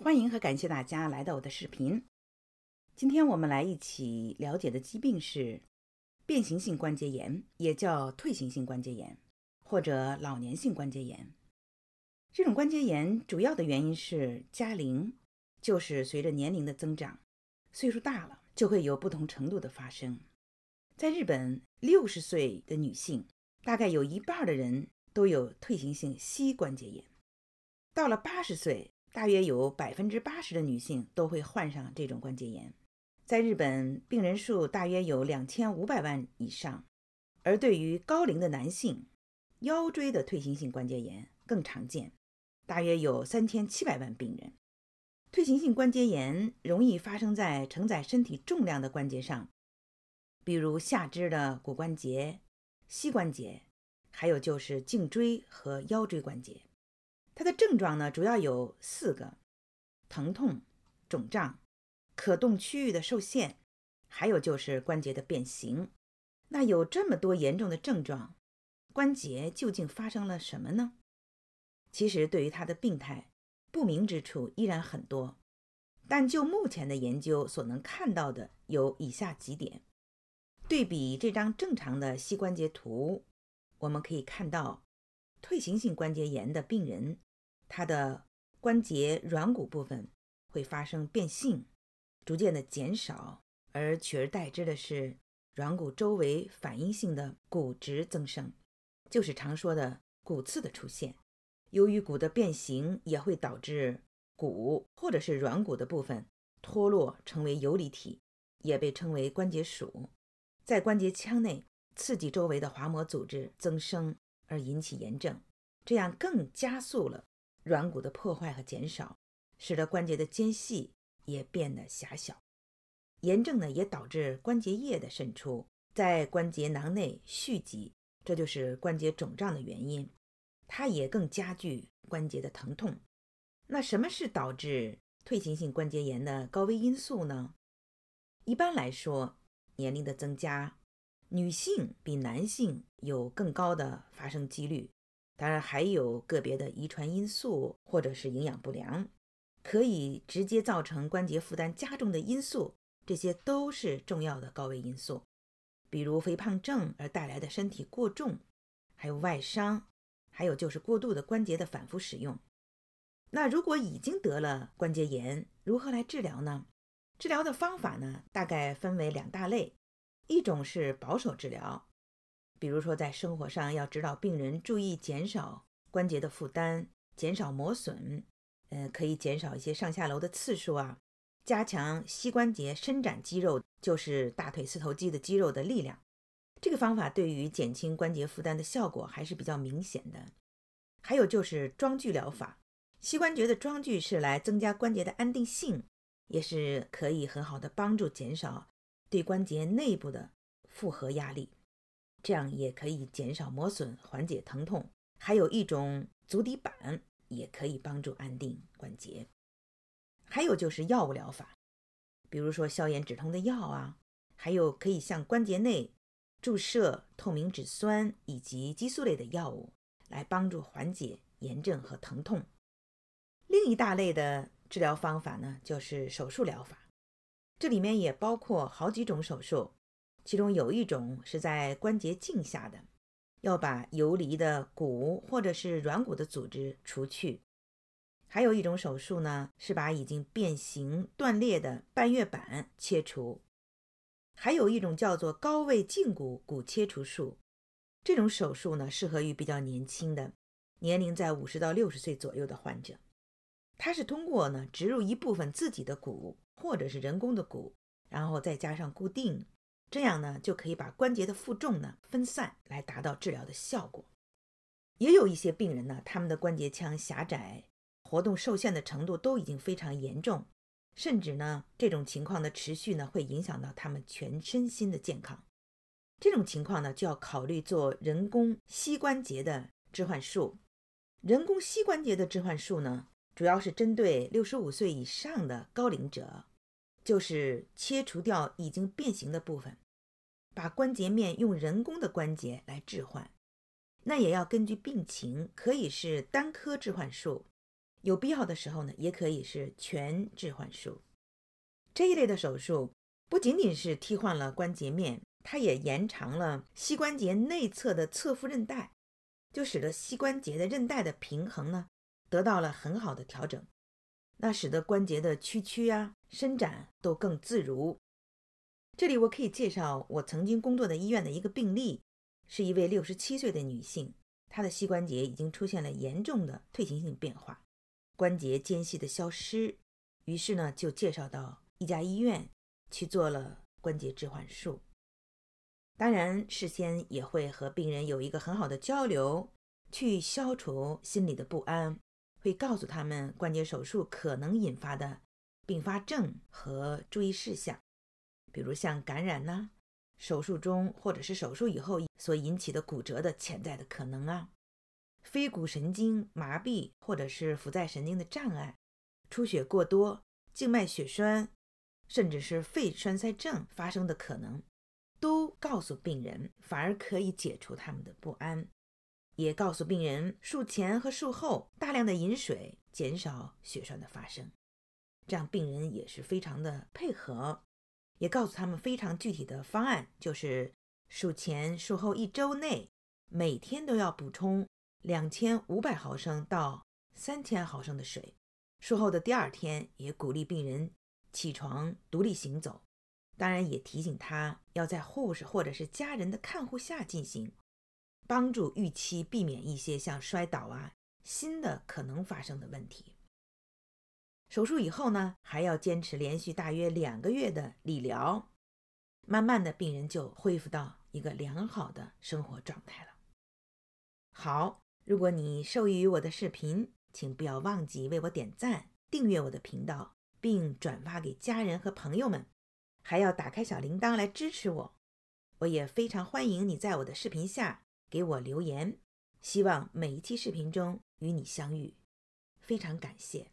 欢迎和感谢大家来到我的视频。今天我们来一起了解的疾病是变形性关节炎，也叫退行性关节炎或者老年性关节炎。这种关节炎主要的原因是加龄，就是随着年龄的增长，岁数大了就会有不同程度的发生。在日本，六十岁的女性大概有一半的人都有退行性膝关节炎，到了八十岁。大约有百分之八十的女性都会患上这种关节炎，在日本，病人数大约有两千五百万以上。而对于高龄的男性，腰椎的退行性关节炎更常见，大约有三千七百万病人。退行性关节炎容易发生在承载身体重量的关节上，比如下肢的骨关节、膝关节，还有就是颈椎和腰椎关节。它的症状呢，主要有四个：疼痛、肿胀、可动区域的受限，还有就是关节的变形。那有这么多严重的症状，关节究竟发生了什么呢？其实对于它的病态不明之处依然很多，但就目前的研究所能看到的，有以下几点。对比这张正常的膝关节图，我们可以看到退行性关节炎的病人。它的关节软骨部分会发生变性，逐渐的减少，而取而代之的是软骨周围反应性的骨质增生，就是常说的骨刺的出现。由于骨的变形，也会导致骨或者是软骨的部分脱落，成为游离体，也被称为关节鼠，在关节腔内刺激周围的滑膜组织增生而引起炎症，这样更加速了。软骨的破坏和减少，使得关节的间隙也变得狭小。炎症呢，也导致关节液的渗出，在关节囊内蓄积，这就是关节肿胀的原因。它也更加剧关节的疼痛。那什么是导致退行性关节炎的高危因素呢？一般来说，年龄的增加，女性比男性有更高的发生几率。当然，还有个别的遗传因素，或者是营养不良，可以直接造成关节负担加重的因素，这些都是重要的高危因素。比如肥胖症而带来的身体过重，还有外伤，还有就是过度的关节的反复使用。那如果已经得了关节炎，如何来治疗呢？治疗的方法呢，大概分为两大类，一种是保守治疗。比如说，在生活上要指导病人注意减少关节的负担，减少磨损，呃，可以减少一些上下楼的次数啊，加强膝关节伸展肌肉，就是大腿四头肌的肌肉的力量。这个方法对于减轻关节负担的效果还是比较明显的。还有就是装具疗法，膝关节的装具是来增加关节的安定性，也是可以很好的帮助减少对关节内部的负荷压力。这样也可以减少磨损，缓解疼痛。还有一种足底板也可以帮助安定关节。还有就是药物疗法，比如说消炎止痛的药啊，还有可以向关节内注射透明质酸以及激素类的药物，来帮助缓解炎症和疼痛。另一大类的治疗方法呢，就是手术疗法，这里面也包括好几种手术。其中有一种是在关节镜下的，要把游离的骨或者是软骨的组织除去；还有一种手术呢是把已经变形断裂的半月板切除；还有一种叫做高位胫骨骨切除术，这种手术呢适合于比较年轻的，年龄在五十到六十岁左右的患者。它是通过呢植入一部分自己的骨或者是人工的骨，然后再加上固定。这样呢，就可以把关节的负重呢分散，来达到治疗的效果。也有一些病人呢，他们的关节腔狭窄、活动受限的程度都已经非常严重，甚至呢，这种情况的持续呢，会影响到他们全身心的健康。这种情况呢，就要考虑做人工膝关节的置换术。人工膝关节的置换术呢，主要是针对六十五岁以上的高龄者。就是切除掉已经变形的部分，把关节面用人工的关节来置换。那也要根据病情，可以是单颗置换术，有必要的时候呢，也可以是全置换术。这一类的手术不仅仅是替换了关节面，它也延长了膝关节内侧的侧副韧带，就使得膝关节的韧带的平衡呢得到了很好的调整。那使得关节的屈曲啊、伸展都更自如。这里我可以介绍我曾经工作的医院的一个病例，是一位六十七岁的女性，她的膝关节已经出现了严重的退行性变化，关节间隙的消失，于是呢就介绍到一家医院去做了关节置换术。当然，事先也会和病人有一个很好的交流，去消除心里的不安。会告诉他们关节手术可能引发的并发症和注意事项，比如像感染呐，手术中或者是手术以后所引起的骨折的潜在的可能啊，非骨神经麻痹或者是浮在神经的障碍，出血过多，静脉血栓，甚至是肺栓塞症发生的可能，都告诉病人，反而可以解除他们的不安。也告诉病人术前和术后大量的饮水，减少血栓的发生，这样病人也是非常的配合。也告诉他们非常具体的方案，就是术前、术后一周内每天都要补充两千五百毫升到三千毫升的水。术后的第二天，也鼓励病人起床独立行走，当然也提醒他要在护士或者是家人的看护下进行。帮助预期避免一些像摔倒啊新的可能发生的问题。手术以后呢，还要坚持连续大约两个月的理疗，慢慢的病人就恢复到一个良好的生活状态了。好，如果你受益于我的视频，请不要忘记为我点赞、订阅我的频道，并转发给家人和朋友们，还要打开小铃铛来支持我。我也非常欢迎你在我的视频下。给我留言，希望每一期视频中与你相遇，非常感谢。